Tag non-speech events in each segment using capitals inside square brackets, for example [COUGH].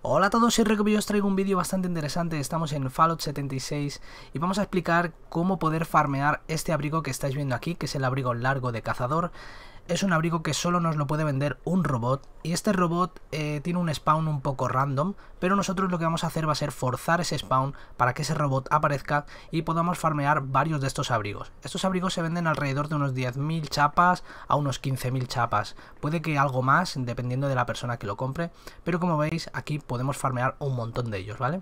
Hola a todos, soy y os traigo un vídeo bastante interesante. Estamos en Fallout 76 y vamos a explicar cómo poder farmear este abrigo que estáis viendo aquí, que es el abrigo largo de cazador. Es un abrigo que solo nos lo puede vender un robot y este robot eh, tiene un spawn un poco random, pero nosotros lo que vamos a hacer va a ser forzar ese spawn para que ese robot aparezca y podamos farmear varios de estos abrigos. Estos abrigos se venden alrededor de unos 10.000 chapas a unos 15.000 chapas, puede que algo más dependiendo de la persona que lo compre, pero como veis aquí podemos farmear un montón de ellos, ¿vale?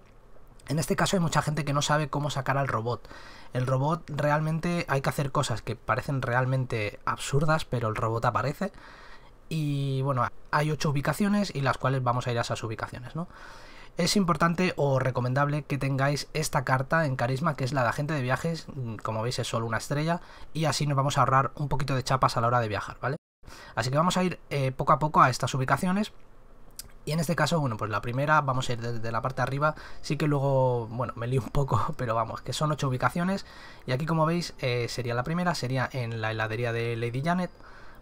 En este caso hay mucha gente que no sabe cómo sacar al robot. El robot realmente hay que hacer cosas que parecen realmente absurdas, pero el robot aparece. Y bueno, hay ocho ubicaciones y las cuales vamos a ir a esas ubicaciones, ¿no? Es importante o recomendable que tengáis esta carta en carisma, que es la de agente de viajes, mm, como veis es solo una estrella, y así nos vamos a ahorrar un poquito de chapas a la hora de viajar, ¿vale? Así que vamos a ir eh, poco a poco a estas ubicaciones y en este caso, bueno, pues la primera, vamos a ir desde la parte de arriba, sí que luego, bueno, me lío un poco, [LAUGHS] pero vamos, que son ocho ubicaciones, y aquí como veis eh, sería la primera, sería en la heladería de Lady Janet,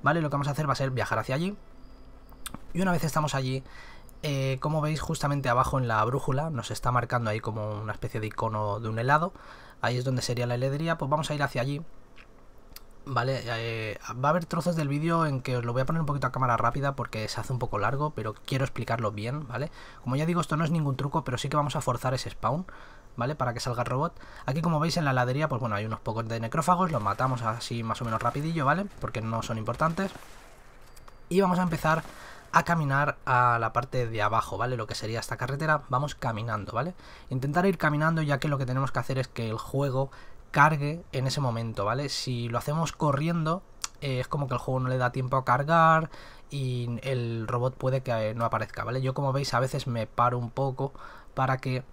¿vale? Lo que vamos a hacer va a ser viajar hacia allí, y una vez estamos allí, eh, como veis justamente abajo en la brújula, nos está marcando ahí como una especie de icono de un helado, ahí es donde sería la heladería, pues vamos a ir hacia allí, Vale, eh, va a haber trozos del vídeo en que os lo voy a poner un poquito a cámara rápida porque se hace un poco largo, pero quiero explicarlo bien, ¿vale? Como ya digo, esto no es ningún truco, pero sí que vamos a forzar ese spawn, ¿vale? Para que salga el robot. Aquí, como veis, en la ladería, pues bueno, hay unos pocos de necrófagos, los matamos así más o menos rapidillo, ¿vale? Porque no son importantes. Y vamos a empezar a caminar a la parte de abajo, ¿vale? Lo que sería esta carretera, vamos caminando, ¿vale? Intentar ir caminando ya que lo que tenemos que hacer es que el juego cargue en ese momento, ¿vale? Si lo hacemos corriendo, eh, es como que el juego no le da tiempo a cargar y el robot puede que eh, no aparezca, ¿vale? Yo como veis a veces me paro un poco para que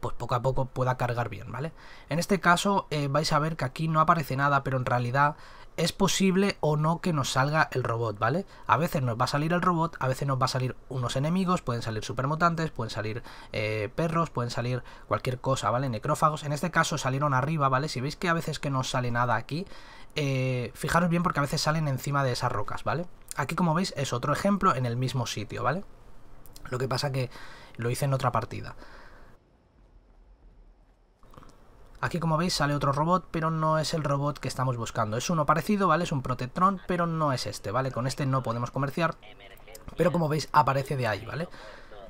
pues poco a poco pueda cargar bien, ¿vale? En este caso eh, vais a ver que aquí no aparece nada, pero en realidad es posible o no que nos salga el robot, ¿vale? A veces nos va a salir el robot, a veces nos va a salir unos enemigos, pueden salir supermutantes, pueden salir eh, perros, pueden salir cualquier cosa, ¿vale? Necrófagos, en este caso salieron arriba, ¿vale? Si veis que a veces que no sale nada aquí, eh, fijaros bien porque a veces salen encima de esas rocas, ¿vale? Aquí como veis es otro ejemplo en el mismo sitio, ¿vale? Lo que pasa que lo hice en otra partida. Aquí como veis sale otro robot, pero no es el robot que estamos buscando. Es uno parecido, ¿vale? Es un Protetron, pero no es este, ¿vale? Con este no podemos comerciar, pero como veis aparece de ahí, ¿vale?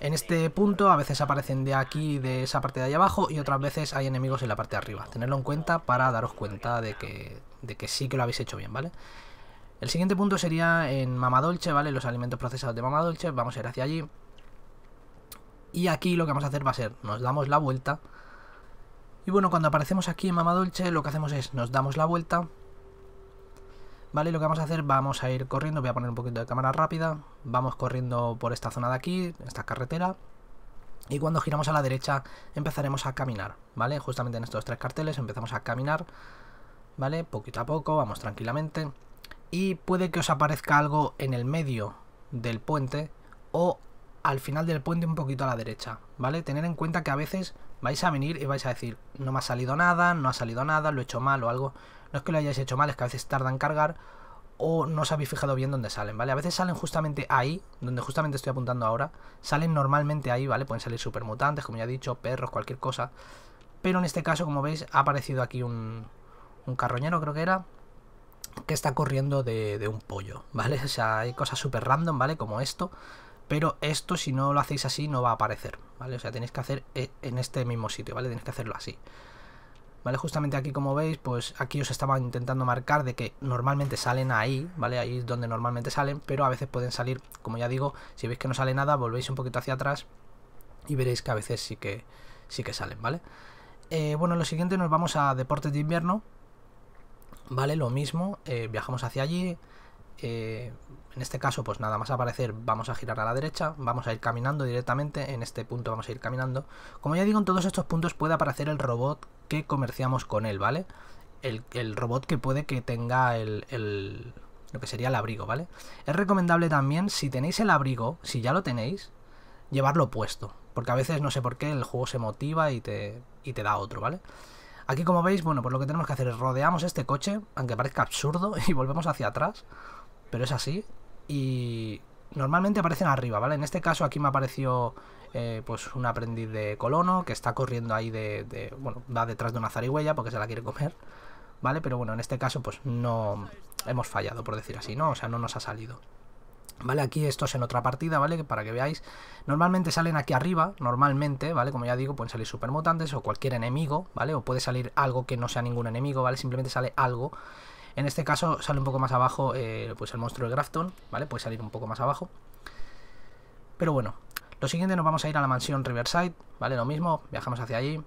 En este punto a veces aparecen de aquí, de esa parte de ahí abajo, y otras veces hay enemigos en la parte de arriba. Tenerlo en cuenta para daros cuenta de que, de que sí que lo habéis hecho bien, ¿vale? El siguiente punto sería en Mamadolce, ¿vale? Los alimentos procesados de Mamadolche, vamos a ir hacia allí. Y aquí lo que vamos a hacer va a ser, nos damos la vuelta y bueno, cuando aparecemos aquí en Mama lo que hacemos es, nos damos la vuelta. Vale, lo que vamos a hacer, vamos a ir corriendo, voy a poner un poquito de cámara rápida. Vamos corriendo por esta zona de aquí, esta carretera. Y cuando giramos a la derecha empezaremos a caminar, ¿vale? Justamente en estos tres carteles empezamos a caminar, ¿vale? Poquito a poco, vamos tranquilamente. Y puede que os aparezca algo en el medio del puente o al final del puente un poquito a la derecha, ¿vale? Tener en cuenta que a veces vais a venir y vais a decir, no me ha salido nada, no ha salido nada, lo he hecho mal o algo. No es que lo hayáis hecho mal, es que a veces tarda en cargar o no os habéis fijado bien dónde salen, ¿vale? A veces salen justamente ahí, donde justamente estoy apuntando ahora. Salen normalmente ahí, ¿vale? Pueden salir supermutantes, como ya he dicho, perros, cualquier cosa. Pero en este caso, como veis, ha aparecido aquí un, un carroñero, creo que era, que está corriendo de, de un pollo, ¿vale? O sea, hay cosas súper random, ¿vale? Como esto pero esto si no lo hacéis así no va a aparecer, ¿vale? O sea, tenéis que hacer eh, en este mismo sitio, ¿vale? Tenéis que hacerlo así. ¿Vale? Justamente aquí, como veis, pues aquí os estaba intentando marcar de que normalmente salen ahí, ¿vale? Ahí es donde normalmente salen, pero a veces pueden salir, como ya digo, si veis que no sale nada, volvéis un poquito hacia atrás y veréis que a veces sí que, sí que salen, ¿vale? Eh, bueno, lo siguiente nos vamos a deportes de invierno, ¿vale? Lo mismo, eh, viajamos hacia allí, eh, en este caso, pues nada más aparecer, vamos a girar a la derecha, vamos a ir caminando directamente, en este punto vamos a ir caminando. Como ya digo, en todos estos puntos puede aparecer el robot que comerciamos con él, ¿vale? El, robot que puede que tenga el, lo que sería el abrigo, ¿vale? Es recomendable también, si tenéis el abrigo, si ya lo tenéis, llevarlo puesto. Porque a veces, no sé por qué, el juego se motiva y te, y te da otro, ¿vale? Aquí como veis, bueno, pues lo que tenemos que hacer es rodeamos este coche, aunque parezca absurdo, [LAUGHS] y volvemos hacia atrás. Pero es así, y normalmente aparecen arriba, ¿vale? En este caso aquí me apareció eh, pues un aprendiz de colono que está corriendo ahí de, bueno, va detrás de una zarigüeya porque se la quiere comer, ¿vale? Pero bueno, en este caso pues no hemos fallado, por decir así, ¿no? O sea, no nos ha salido. ¿Vale? Aquí esto es en otra partida, ¿vale? Para que veáis. Normalmente salen aquí arriba, normalmente, ¿vale? Como ya digo, pueden salir supermutantes o cualquier enemigo, ¿vale? O puede salir algo que no sea ningún enemigo, ¿vale? Simplemente sale algo en este caso sale un poco más abajo eh, pues el monstruo de Grafton, ¿vale? Puede salir un poco más abajo. Pero bueno, lo siguiente nos vamos a ir a la mansión Riverside, ¿vale? Lo mismo, viajamos hacia allí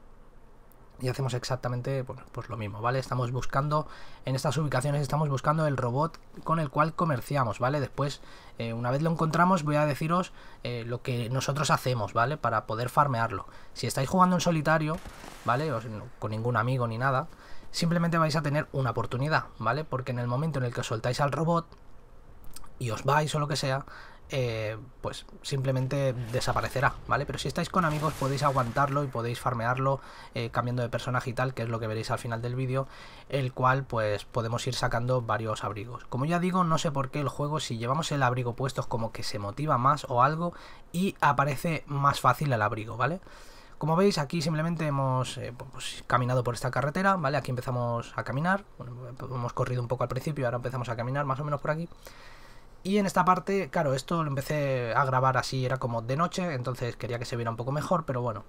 y hacemos exactamente pues lo mismo, ¿vale? Estamos buscando, en estas ubicaciones estamos buscando el robot con el cual comerciamos, ¿vale? Después, eh, una vez lo encontramos, voy a deciros eh, lo que nosotros hacemos, ¿vale? Para poder farmearlo. Si estáis jugando en solitario, ¿vale? con ningún amigo ni nada, simplemente vais a tener una oportunidad, ¿vale? Porque en el momento en el que os soltáis al robot y os vais o lo que sea, eh, pues simplemente desaparecerá, ¿vale? Pero si estáis con amigos podéis aguantarlo y podéis farmearlo eh, cambiando de personaje y tal, que es lo que veréis al final del vídeo, el cual pues podemos ir sacando varios abrigos. Como ya digo, no sé por qué el juego, si llevamos el abrigo puesto, es como que se motiva más o algo y aparece más fácil el abrigo, ¿vale? vale como veis, aquí simplemente hemos eh, pues, pues, caminado por esta carretera, ¿vale? Aquí empezamos a caminar, hemos corrido un poco al principio, ahora empezamos a caminar más o menos por aquí. Y en esta parte, claro, esto lo empecé a grabar así, era como de noche, entonces quería que se viera un poco mejor, pero bueno.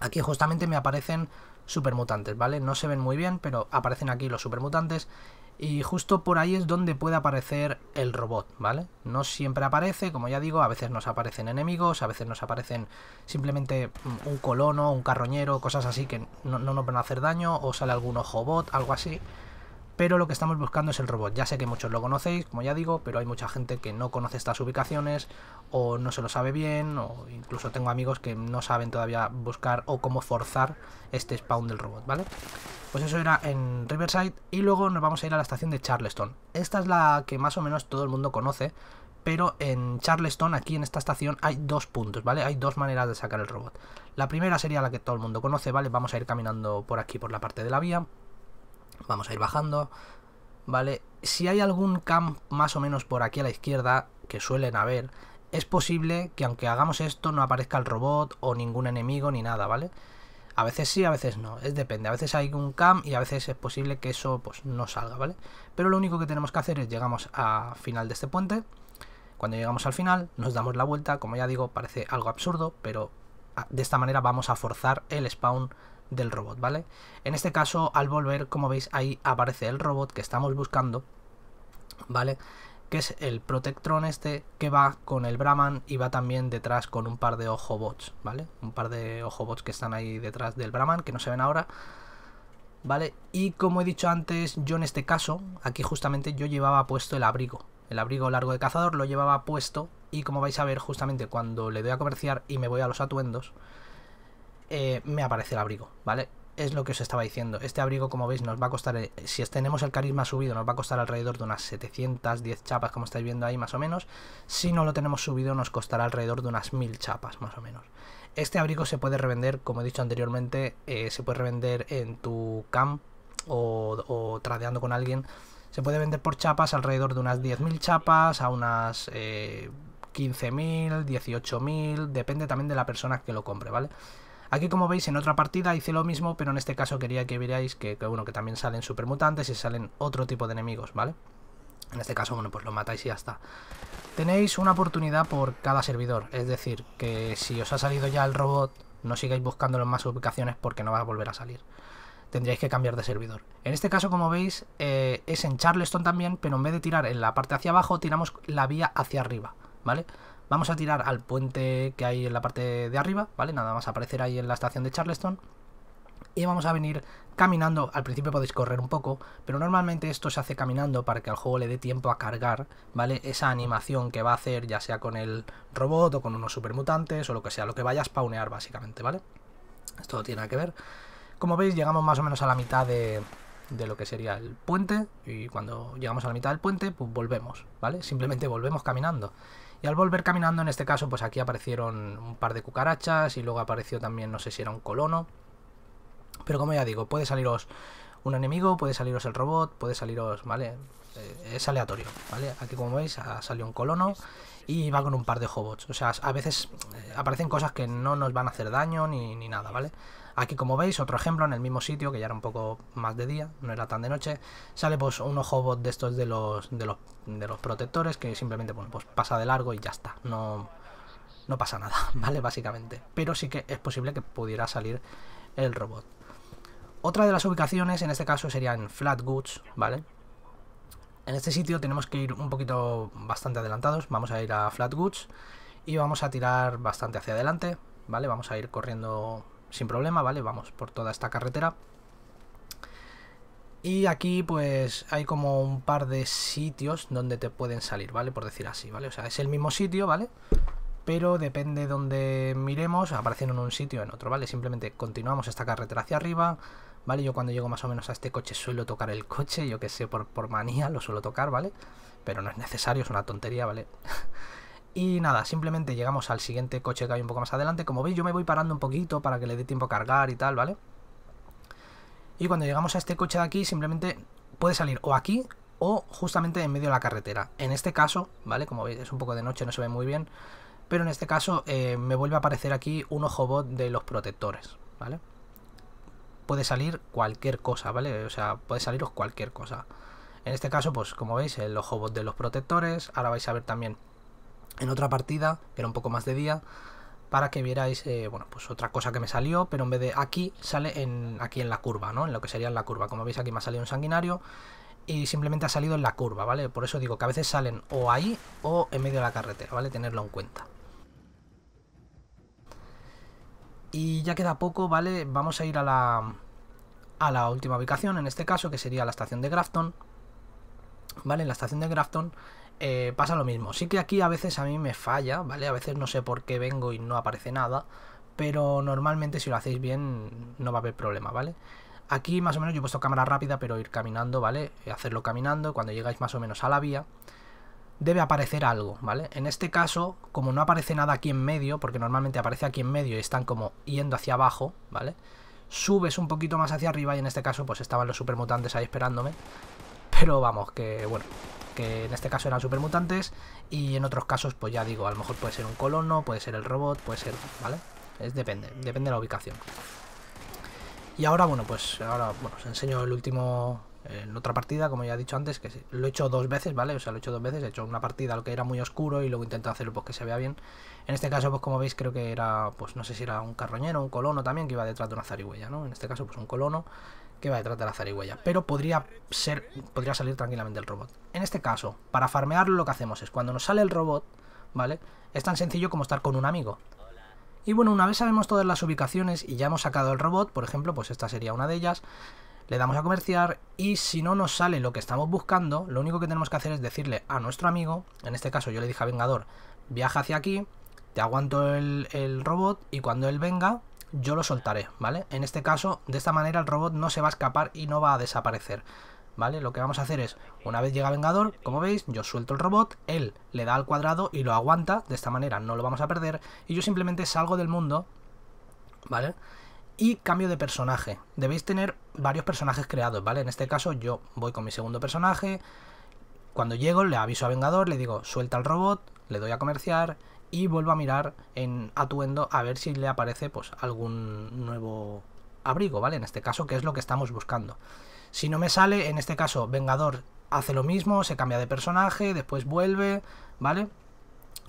Aquí justamente me aparecen supermutantes, ¿vale? No se ven muy bien, pero aparecen aquí los supermutantes y justo por ahí es donde puede aparecer el robot, ¿vale? No siempre aparece, como ya digo, a veces nos aparecen enemigos, a veces nos aparecen simplemente mm, un colono, un carroñero, cosas así que no, nos van a hacer daño, o sale algún ojo bot, algo así. Pero lo que estamos buscando es el robot. Ya sé que muchos lo conocéis, como ya digo, pero hay mucha gente que no conoce estas ubicaciones o no se lo sabe bien, o incluso tengo amigos que no saben todavía buscar o cómo forzar este spawn del robot, ¿vale? Pues eso era en Riverside y luego nos vamos a ir a la estación de Charleston. Esta es la que más o menos todo el mundo conoce, pero en Charleston, aquí en esta estación, hay dos puntos, ¿vale? Hay dos maneras de sacar el robot. La primera sería la que todo el mundo conoce, ¿vale? Vamos a ir caminando por aquí, por la parte de la vía. Vamos a ir bajando, ¿vale? Si hay algún camp más o menos por aquí a la izquierda, que suelen haber, es posible que aunque hagamos esto no aparezca el robot o ningún enemigo ni nada, ¿vale? vale a veces sí, a veces no, es depende. A veces hay un cam y a veces es posible que eso pues, no salga, ¿vale? Pero lo único que tenemos que hacer es llegamos a final de este puente. Cuando llegamos al final, nos damos la vuelta. Como ya digo, parece algo absurdo, pero ah, de esta manera vamos a forzar el spawn del robot, ¿vale? En este caso, al volver, como veis, ahí aparece el robot que estamos buscando, ¿vale? que es el Protectron este que va con el Brahman y va también detrás con un par de ojo bots, ¿vale? Un par de ojo bots que están ahí detrás del Brahman, que no se ven ahora, ¿vale? Y como he dicho antes, yo en este caso, aquí justamente yo llevaba puesto el abrigo, el abrigo largo de cazador lo llevaba puesto y como vais a ver, justamente cuando le doy a comerciar y me voy a los atuendos, eh, me aparece el abrigo, ¿vale? es lo que os estaba diciendo. Este abrigo, como veis, nos va a costar, eh, si tenemos el carisma subido, nos va a costar alrededor de unas 710 chapas, como estáis viendo ahí más o menos. Si no lo tenemos subido, nos costará alrededor de unas 1000 chapas, más o menos. Este abrigo se puede revender, como he dicho anteriormente, eh, se puede revender en tu camp o, tradeando con alguien. Se puede vender por chapas alrededor de unas 10.000 chapas a unas... 15.000, eh, 18.000, depende también de la persona que lo compre, ¿vale? Aquí como veis en otra partida hice lo mismo, pero en este caso quería que vierais que, que también salen supermutantes y salen otro tipo de enemigos, ¿vale? En este caso, bueno, pues lo matáis y ya está. Tenéis una oportunidad por cada servidor, es decir, que si os ha salido ya el robot, no sigáis buscándolo en más ubicaciones porque no va a volver a salir. Tendríais que cambiar de servidor. En este caso, como veis, eh, es en Charleston también, pero en vez de tirar en la parte hacia abajo, tiramos la vía hacia arriba, ¿vale? Vamos a tirar al puente que hay en la parte de arriba, ¿vale? Nada más aparecer ahí en la estación de Charleston. Y vamos a venir caminando, al principio podéis correr un poco, pero normalmente esto se hace caminando para que al juego le dé tiempo a cargar, ¿vale? Esa animación que va a hacer, ya sea con el robot o con unos supermutantes o lo que sea, lo que vaya a spawnear básicamente, ¿vale? Esto tiene que ver. Como veis llegamos más o menos a la mitad de, de lo que sería el puente y cuando llegamos a la mitad del puente pues volvemos, ¿vale? Simplemente volvemos caminando. Y al volver caminando en este caso pues aquí aparecieron un par de cucarachas y luego apareció también no sé si era un colono. Pero como ya digo, puede saliros un enemigo, puede saliros el robot, puede saliros, ¿vale? Eh, es aleatorio, ¿vale? Aquí como veis ha salido un colono y va con un par de hobots. O sea, a veces eh, aparecen cosas que no nos van a hacer daño ni, ni nada, ¿vale? Aquí como veis, otro ejemplo en el mismo sitio, que ya era un poco más de día, no era tan de noche, sale pues un ojo de estos de los, de los, protectores que simplemente pues, pues, pasa de largo y ya está, no, no pasa nada, [LAUGHS] ¿vale? Básicamente, pero sí que es posible que pudiera salir el robot. Otra de las ubicaciones en este caso sería en Goods, ¿vale? En este sitio tenemos que ir un poquito bastante adelantados, vamos a ir a Goods y vamos a tirar bastante hacia adelante, ¿vale? Vamos a ir corriendo sin problema, ¿vale? Vamos por toda esta carretera. Y aquí pues hay como un par de sitios donde te pueden salir, ¿vale? Por decir así, ¿vale? O sea, es el mismo sitio, ¿vale? Pero depende donde miremos, apareciendo en un sitio o en otro, ¿vale? Simplemente continuamos esta carretera hacia arriba, ¿vale? Yo cuando llego más o menos a este coche suelo tocar el coche, yo que sé, por, por manía lo suelo tocar, ¿vale? Pero no es necesario, es una tontería, ¿vale? [LAUGHS] Y nada, simplemente llegamos al siguiente coche que hay un poco más adelante. Como veis, yo me voy parando un poquito para que le dé tiempo a cargar y tal, ¿vale? Y cuando llegamos a este coche de aquí, simplemente puede salir o aquí o justamente en medio de la carretera. En este caso, ¿vale? Como veis, es un poco de noche, no se ve muy bien. Pero en este caso eh, me vuelve a aparecer aquí un ojo bot de los protectores, ¿vale? Puede salir cualquier cosa, ¿vale? O sea, puede saliros cualquier cosa. En este caso, pues como veis, el ojo bot de los protectores. Ahora vais a ver también en otra partida, que era un poco más de día, para que vierais, eh, bueno, pues otra cosa que me salió, pero en vez de aquí, sale en, aquí en la curva, ¿no? En lo que sería en la curva. Como veis aquí me ha salido un sanguinario y simplemente ha salido en la curva, ¿vale? Por eso digo que a veces salen o ahí o en medio de la carretera, ¿vale? Tenerlo en cuenta. Y ya queda poco, ¿vale? Vamos a ir a la, a la última ubicación, en este caso, que sería la estación de Grafton. ¿Vale? En la estación de Grafton eh, pasa lo mismo. Sí que aquí a veces a mí me falla, ¿vale? A veces no sé por qué vengo y no aparece nada, pero normalmente si lo hacéis bien no va a haber problema, ¿vale? Aquí más o menos yo he puesto cámara rápida, pero ir caminando, ¿vale? Eh, hacerlo caminando, cuando llegáis más o menos a la vía, debe aparecer algo, ¿vale? En este caso, como no aparece nada aquí en medio, porque normalmente aparece aquí en medio y están como yendo hacia abajo, ¿vale? Subes un poquito más hacia arriba y en este caso pues estaban los supermutantes ahí esperándome. Pero vamos, que bueno, que en este caso eran supermutantes, y en otros casos, pues ya digo, a lo mejor puede ser un colono, puede ser el robot, puede ser, ¿vale? Es depende, depende de la ubicación. Y ahora, bueno, pues ahora bueno, os enseño el último, en otra partida, como ya he dicho antes, que lo he hecho dos veces, ¿vale? O sea, lo he hecho dos veces, he hecho una partida lo que era muy oscuro y luego intento hacerlo pues que se vea bien. En este caso, pues como veis, creo que era, pues no sé si era un carroñero, un colono también, que iba detrás de una zarigüeya, ¿no? En este caso, pues un colono que va detrás de la zarigüeya, pero podría, ser, podría salir tranquilamente el robot. En este caso, para farmearlo lo que hacemos es, cuando nos sale el robot, ¿vale? Es tan sencillo como estar con un amigo. Y bueno, una vez sabemos todas las ubicaciones y ya hemos sacado el robot, por ejemplo, pues esta sería una de ellas, le damos a comerciar y si no nos sale lo que estamos buscando, lo único que tenemos que hacer es decirle a nuestro amigo, en este caso yo le dije a Vengador, viaja hacia aquí, te aguanto el robot y cuando él venga, yo lo soltaré, ¿vale? En este caso, de esta manera el robot no se va a escapar y no va a desaparecer, ¿vale? Lo que vamos a hacer es, una vez llega Vengador, como veis, yo suelto el robot, él le da al cuadrado y lo aguanta, de esta manera no lo vamos a perder, y yo simplemente salgo del mundo, ¿vale? Y cambio de personaje. Debéis tener varios personajes creados, ¿vale? En este caso yo voy con mi segundo personaje, cuando llego le aviso a Vengador, le digo suelta al robot, le doy a comerciar y vuelvo a mirar en atuendo a ver si le aparece pues algún nuevo abrigo, ¿vale? En este caso, que es lo que estamos buscando. Si no me sale, en este caso, Vengador hace lo mismo, se cambia de personaje, después vuelve, ¿vale?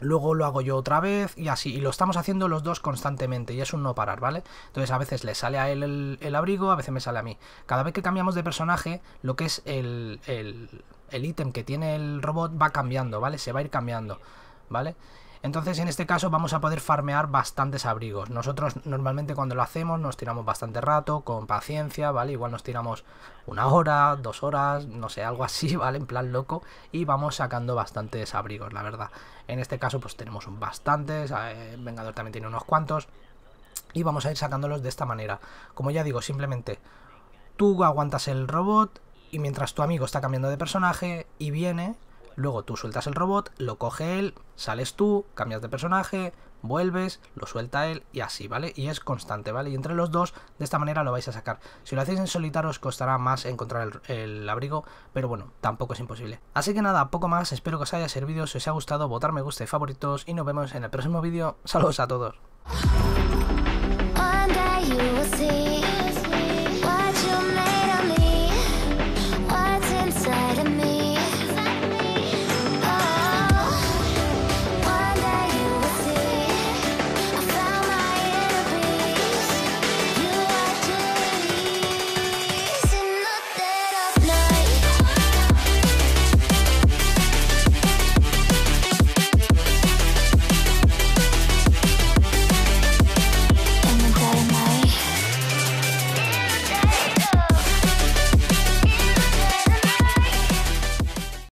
Luego lo hago yo otra vez y así, y lo estamos haciendo los dos constantemente y es un no parar, ¿vale? Entonces a veces le sale a él el, abrigo, a veces me sale a mí. Cada vez que cambiamos de personaje, lo que es el ítem el, que tiene el robot va cambiando, ¿vale? Se va a ir cambiando, ¿vale? vale entonces en este caso vamos a poder farmear bastantes abrigos. Nosotros normalmente cuando lo hacemos nos tiramos bastante rato, con paciencia, ¿vale? Igual nos tiramos una hora, dos horas, no sé, algo así, [LAUGHS] ¿vale? En plan loco y vamos sacando bastantes abrigos, la verdad. En este caso pues tenemos bastantes, eh, Vengador también tiene unos cuantos y vamos a ir sacándolos de esta manera. Como ya digo, simplemente tú aguantas el robot y mientras tu amigo está cambiando de personaje y viene Luego tú sueltas el robot, lo coge él, sales tú, cambias de personaje, vuelves, lo suelta él y así, ¿vale? Y es constante, ¿vale? Y entre los dos, de esta manera lo vais a sacar. Si lo hacéis en solitario os costará más encontrar el, abrigo, pero bueno, tampoco es imposible. Así que nada, poco más, espero que os haya servido, si os ha gustado, votar me gusta y favoritos, y nos vemos en el próximo vídeo. Saludos a todos.